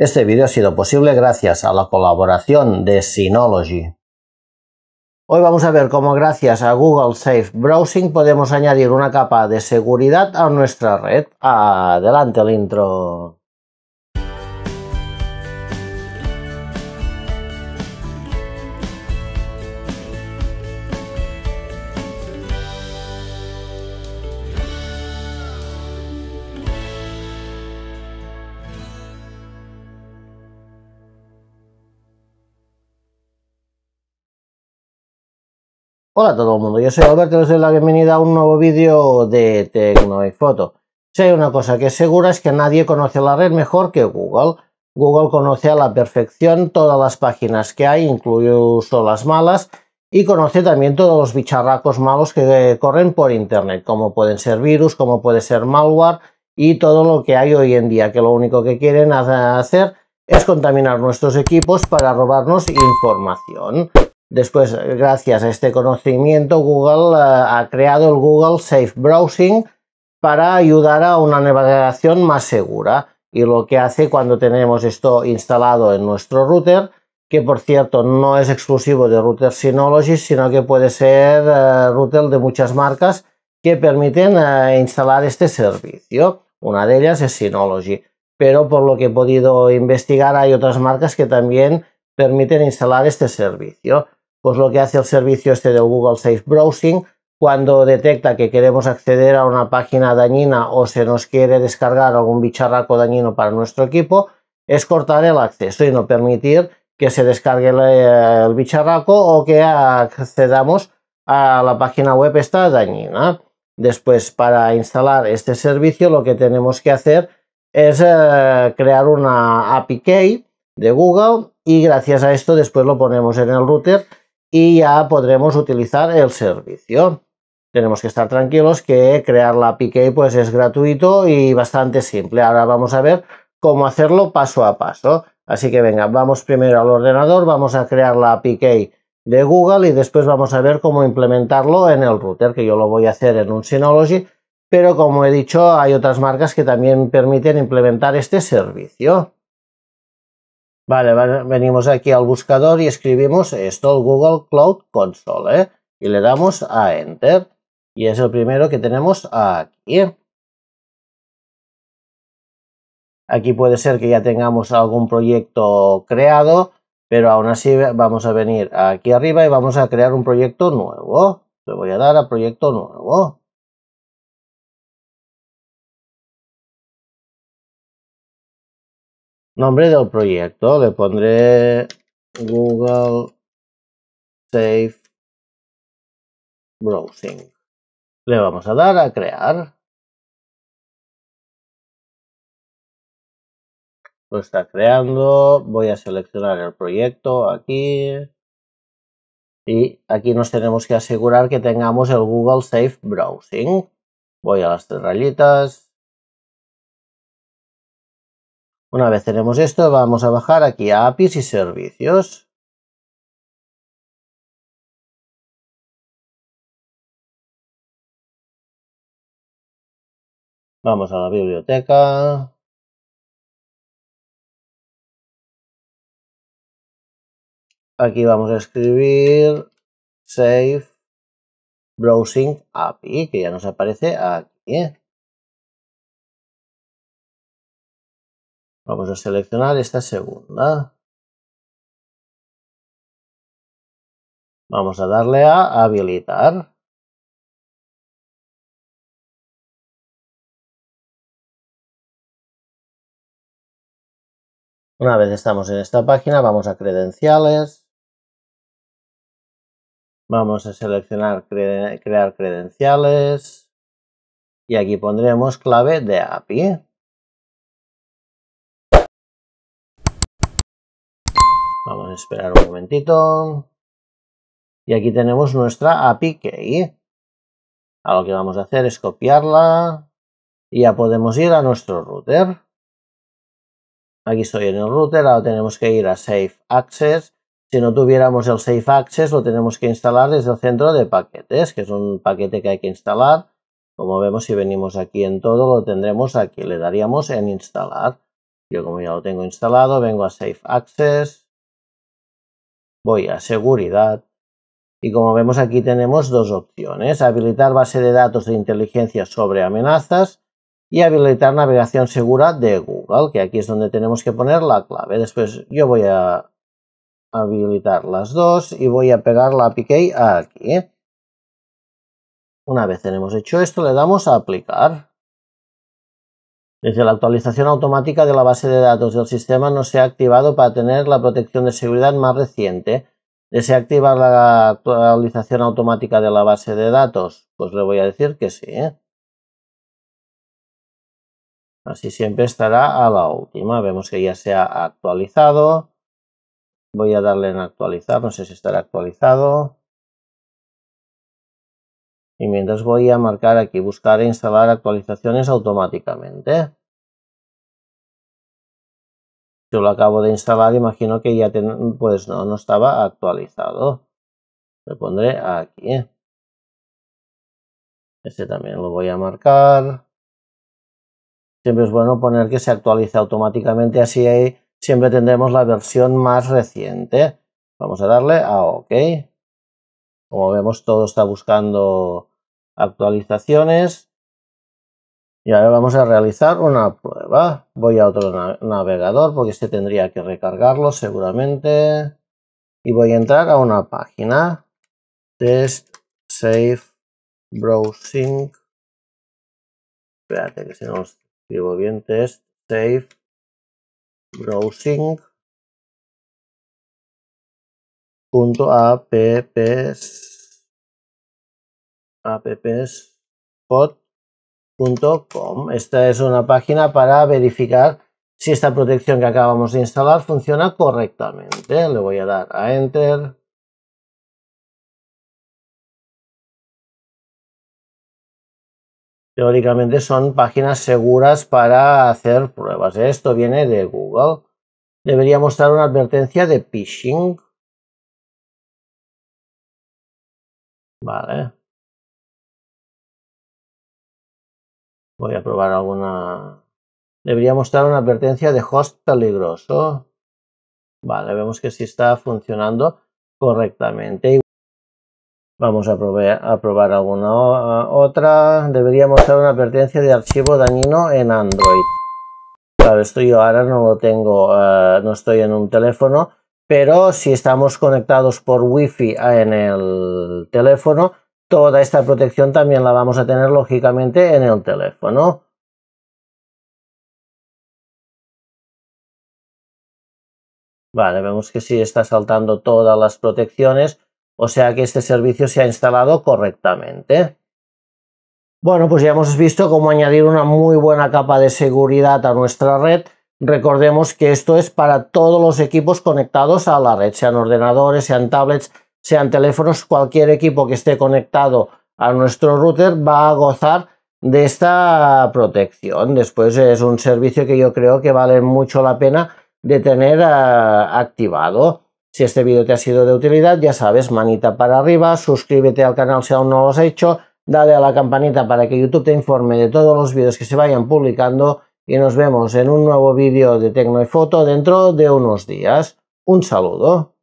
Este vídeo ha sido posible gracias a la colaboración de Synology. Hoy vamos a ver cómo gracias a Google Safe Browsing podemos añadir una capa de seguridad a nuestra red. Adelante el intro. Hola a todo el mundo, yo soy Alberto y les doy la bienvenida a un nuevo vídeo de Tecno y Foto. Si hay una cosa que es segura es que nadie conoce la red mejor que Google. Google conoce a la perfección todas las páginas que hay, incluso las malas, y conoce también todos los bicharracos malos que corren por Internet, como pueden ser virus, como puede ser malware y todo lo que hay hoy en día, que lo único que quieren hacer es contaminar nuestros equipos para robarnos información. Después, gracias a este conocimiento, Google eh, ha creado el Google Safe Browsing para ayudar a una navegación más segura. Y lo que hace cuando tenemos esto instalado en nuestro router, que por cierto no es exclusivo de router Synology, sino que puede ser eh, router de muchas marcas que permiten eh, instalar este servicio. Una de ellas es Synology, pero por lo que he podido investigar hay otras marcas que también permiten instalar este servicio. Pues lo que hace el servicio este de Google Safe Browsing, cuando detecta que queremos acceder a una página dañina o se nos quiere descargar algún bicharraco dañino para nuestro equipo, es cortar el acceso y no permitir que se descargue el, bicharraco o que accedamos a la página web esta dañina. Después, para instalar este servicio, lo que tenemos que hacer es eh, crear una API key de Google y gracias a esto después lo ponemos en el router y ya podremos utilizar el servicio. Tenemos que estar tranquilos que crear la API pues es gratuito y bastante simple. Ahora vamos a ver cómo hacerlo paso a paso. Así que venga, vamos primero al ordenador, vamos a crear la API de Google y después vamos a ver cómo implementarlo en el router, que yo lo voy a hacer en un Synology, pero como he dicho, hay otras marcas que también permiten implementar este servicio. Vale, venimos aquí al buscador y escribimos esto, Google Cloud Console, ¿eh? y le damos a Enter. Y es el primero que tenemos aquí. Aquí puede ser que ya tengamos algún proyecto creado, pero aún así vamos a venir aquí arriba y vamos a crear un proyecto nuevo. Le voy a dar a proyecto nuevo. Nombre del proyecto, le pondré Google Safe Browsing. Le vamos a dar a crear. Lo está creando. Voy a seleccionar el proyecto aquí. Y aquí nos tenemos que asegurar que tengamos el Google Safe Browsing. Voy a las tres rayitas. Una vez tenemos esto, vamos a bajar aquí a APIs y servicios. Vamos a la biblioteca. Aquí vamos a escribir save browsing API, que ya nos aparece aquí. Vamos a seleccionar esta segunda. Vamos a darle a habilitar. Una vez estamos en esta página, vamos a credenciales. Vamos a seleccionar crear credenciales. Y aquí pondremos clave de API. Vamos a esperar un momentito. Y aquí tenemos nuestra API Key. Ahora lo que vamos a hacer es copiarla. Y ya podemos ir a nuestro router. Aquí estoy en el router, ahora tenemos que ir a Safe Access. Si no tuviéramos el Safe Access, lo tenemos que instalar desde el centro de paquetes, que es un paquete que hay que instalar. Como vemos, si venimos aquí en todo, lo tendremos aquí. Le daríamos en instalar. Yo como ya lo tengo instalado, vengo a Safe Access voy a seguridad y como vemos aquí tenemos dos opciones, habilitar base de datos de inteligencia sobre amenazas y habilitar navegación segura de Google, que aquí es donde tenemos que poner la clave. Después yo voy a habilitar las dos y voy a pegar la API aquí. Una vez tenemos hecho esto, le damos a aplicar desde la actualización automática de la base de datos del sistema no se ha activado para tener la protección de seguridad más reciente. ¿Desea activar la actualización automática de la base de datos? Pues le voy a decir que sí. ¿eh? Así siempre estará a la última. Vemos que ya se ha actualizado. Voy a darle en actualizar, no sé si estará actualizado y mientras voy a marcar aquí buscar e instalar actualizaciones automáticamente. Yo lo acabo de instalar, imagino que ya ten, pues no, no estaba actualizado. Le pondré aquí. Este también lo voy a marcar. Siempre es bueno poner que se actualice automáticamente, así siempre tendremos la versión más reciente. Vamos a darle a OK. Como vemos, todo está buscando actualizaciones. Y ahora vamos a realizar una prueba. Voy a otro navegador porque este tendría que recargarlo seguramente. Y voy a entrar a una página. Test Safe Browsing. Espérate que si no lo escribo bien. Test Safe Browsing punto apps Esta es una página para verificar si esta protección que acabamos de instalar funciona correctamente. Le voy a dar a Enter. Teóricamente son páginas seguras para hacer pruebas. Esto viene de Google. Debería mostrar una advertencia de phishing. Vale. Voy a probar alguna... Debería mostrar una advertencia de host peligroso. Vale, vemos que sí está funcionando correctamente. Vamos a probar, a probar alguna otra. Debería mostrar una advertencia de archivo dañino en Android. Claro, esto yo ahora no lo tengo, eh, no estoy en un teléfono pero si estamos conectados por Wi-Fi ah, en el teléfono, toda esta protección también la vamos a tener lógicamente en el teléfono. Vale, vemos que sí está saltando todas las protecciones, o sea que este servicio se ha instalado correctamente. Bueno, pues ya hemos visto cómo añadir una muy buena capa de seguridad a nuestra red Recordemos que esto es para todos los equipos conectados a la red, sean ordenadores, sean tablets, sean teléfonos, cualquier equipo que esté conectado a nuestro router va a gozar de esta protección. Después es un servicio que yo creo que vale mucho la pena de tener ah, activado. Si este vídeo te ha sido de utilidad, ya sabes, manita para arriba, suscríbete al canal si aún no lo has hecho, dale a la campanita para que YouTube te informe de todos los vídeos que se vayan publicando y nos vemos en un nuevo vídeo de Tecno y Foto dentro de unos días. Un saludo.